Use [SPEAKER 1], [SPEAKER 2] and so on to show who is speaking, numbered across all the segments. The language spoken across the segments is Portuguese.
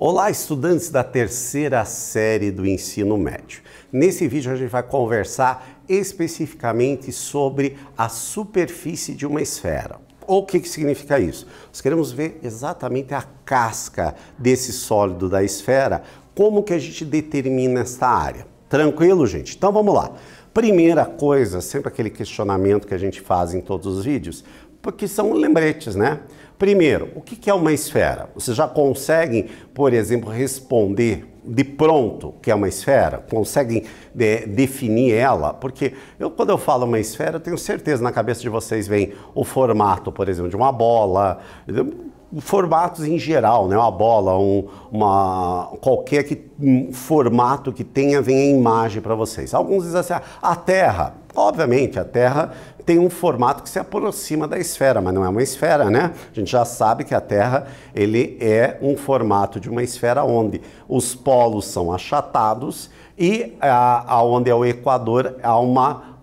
[SPEAKER 1] Olá, estudantes da terceira série do ensino médio. Nesse vídeo a gente vai conversar especificamente sobre a superfície de uma esfera. o que, que significa isso? Nós queremos ver exatamente a casca desse sólido da esfera, como que a gente determina esta área. Tranquilo, gente? Então vamos lá. Primeira coisa, sempre aquele questionamento que a gente faz em todos os vídeos, porque são lembretes, né? Primeiro, o que é uma esfera? Vocês já conseguem, por exemplo, responder de pronto que é uma esfera? Conseguem de, definir ela? Porque eu, quando eu falo uma esfera, eu tenho certeza na cabeça de vocês vem o formato, por exemplo, de uma bola, formatos em geral, né? Uma bola, um, uma qualquer que, um formato que tenha vem a imagem para vocês. Alguns dizem assim, ah, a Terra Obviamente, a Terra tem um formato que se aproxima da esfera, mas não é uma esfera, né? A gente já sabe que a Terra ele é um formato de uma esfera onde os polos são achatados e aonde é o Equador há um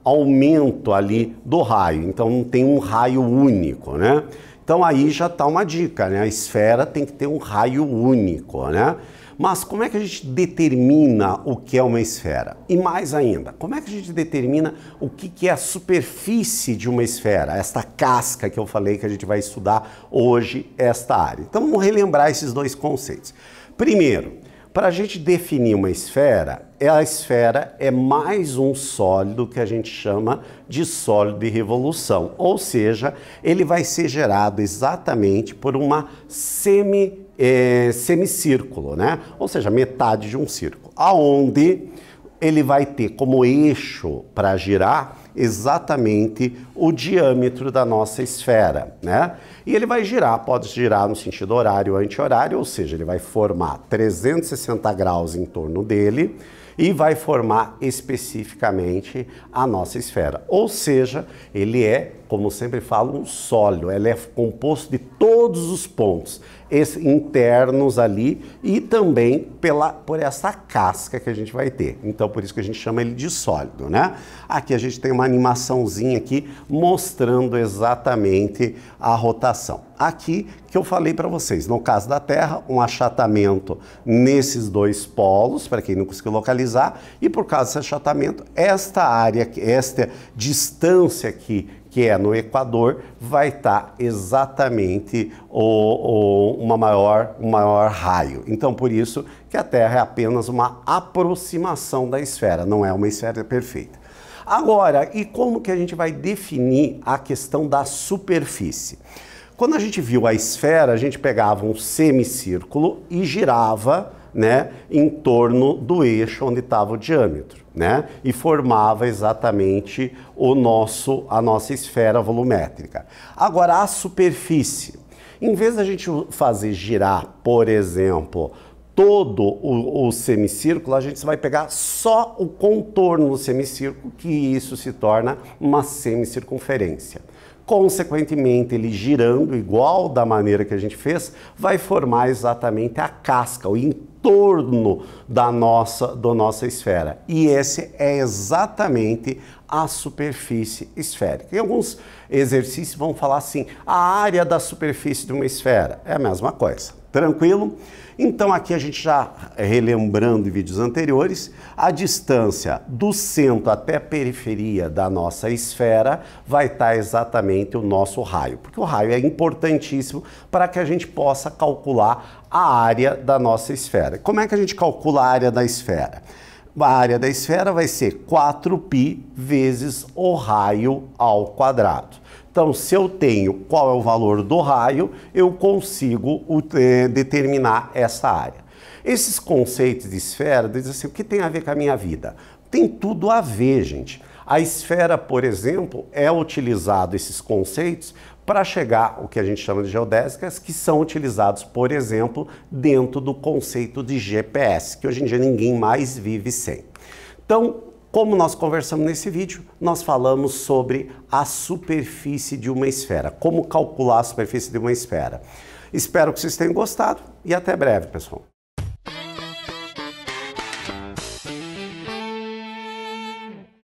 [SPEAKER 1] aumento ali do raio. Então não tem um raio único, né? Então aí já está uma dica, né? A esfera tem que ter um raio único, né? Mas como é que a gente determina o que é uma esfera? E mais ainda, como é que a gente determina o que, é a superfície de uma esfera? Esta casca que eu falei que a gente vai estudar hoje, esta área. Então vamos relembrar esses dois conceitos. Primeiro, para a gente definir uma esfera, é a esfera é mais um sólido que a gente chama de sólido de revolução, ou seja, ele vai ser gerado exatamente por uma semi, é, semicírculo, né? ou seja, metade de um círculo, aonde ele vai ter como eixo para girar exatamente o diâmetro da nossa esfera, né? E ele vai girar, pode girar no sentido horário ou anti-horário, ou seja, ele vai formar 360 graus em torno dele e vai formar especificamente a nossa esfera. Ou seja, ele é como sempre falo, um sólido. Ela é composto de todos os pontos esse, internos ali e também pela, por essa casca que a gente vai ter. Então, por isso que a gente chama ele de sólido, né? Aqui a gente tem uma animaçãozinha aqui mostrando exatamente a rotação. Aqui que eu falei para vocês, no caso da Terra, um achatamento nesses dois polos, para quem não conseguiu localizar, e por causa desse achatamento, esta área, esta distância aqui que é no Equador, vai estar exatamente o, o uma maior, um maior raio. Então, por isso que a Terra é apenas uma aproximação da esfera, não é uma esfera perfeita. Agora, e como que a gente vai definir a questão da superfície? Quando a gente viu a esfera, a gente pegava um semicírculo e girava né, em torno do eixo onde estava o diâmetro, né, e formava exatamente o nosso, a nossa esfera volumétrica. Agora, a superfície. Em vez da gente fazer girar, por exemplo, todo o, o, semicírculo, a gente vai pegar só o contorno do semicírculo, que isso se torna uma semicircunferência. Consequentemente, ele girando igual da maneira que a gente fez, vai formar exatamente a casca, o torno da nossa, da nossa esfera. E esse é exatamente a superfície esférica. E alguns exercícios vão falar assim, a área da superfície de uma esfera. É a mesma coisa. Tranquilo? Então aqui a gente já eh, relembrando em vídeos anteriores, a distância do centro até a periferia da nossa esfera vai estar exatamente o nosso raio, porque o raio é importantíssimo para que a gente possa calcular a área da nossa esfera esfera. Como é que a gente calcula a área da esfera? A área da esfera vai ser 4π vezes o raio ao quadrado. Então, se eu tenho qual é o valor do raio, eu consigo eh, determinar essa área. Esses conceitos de esfera, dizem assim, o que tem a ver com a minha vida? Tem tudo a ver, gente. A esfera, por exemplo, é utilizado esses conceitos para chegar o que a gente chama de geodésicas, que são utilizados, por exemplo, dentro do conceito de GPS, que hoje em dia ninguém mais vive sem. Então, como nós conversamos nesse vídeo, nós falamos sobre a superfície de uma esfera, como calcular a superfície de uma esfera. Espero que vocês tenham gostado e até breve, pessoal.